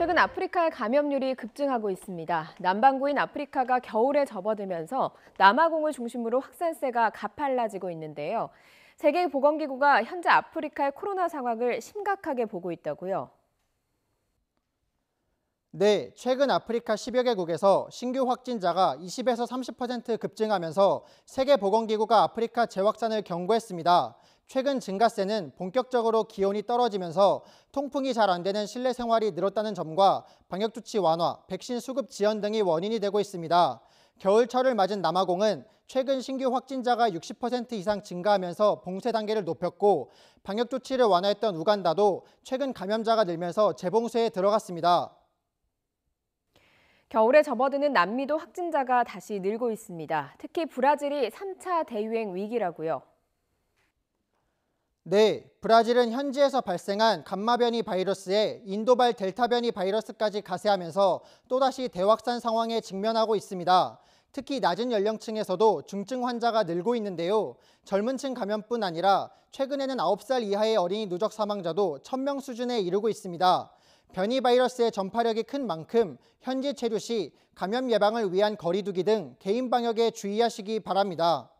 최근 아프리카의 감염률이 급증하고 있습니다. 남반구인 아프리카가 겨울에 접어들면서 남아공을 중심으로 확산세가 가팔라지고 있는데요. 세계보건기구가 현재 아프리카의 코로나 상황을 심각하게 보고 있다고요. 네, 최근 아프리카 10여 개국에서 신규 확진자가 20에서 30% 급증하면서 세계보건기구가 아프리카 재확산을 경고했습니다. 최근 증가세는 본격적으로 기온이 떨어지면서 통풍이 잘 안 되는 실내 생활이 늘었다는 점과 방역조치 완화, 백신 수급 지연 등이 원인이 되고 있습니다. 겨울철을 맞은 남아공은 최근 신규 확진자가 60% 이상 증가하면서 봉쇄 단계를 높였고 방역조치를 완화했던 우간다도 최근 감염자가 늘면서 재봉쇄에 들어갔습니다. 겨울에 접어드는 남미도 확진자가 다시 늘고 있습니다. 특히 브라질이 3차 대유행 위기라고요. 네, 브라질은 현지에서 발생한 감마변이 바이러스에 인도발 델타 변이 바이러스까지 가세하면서 또다시 대확산 상황에 직면하고 있습니다. 특히 낮은 연령층에서도 중증 환자가 늘고 있는데요. 젊은 층 감염뿐 아니라 최근에는 9살 이하의 어린이 누적 사망자도 1000명 수준에 이르고 있습니다. 변이 바이러스의 전파력이 큰 만큼 현지 체류 시 감염 예방을 위한 거리두기 등 개인 방역에 주의하시기 바랍니다.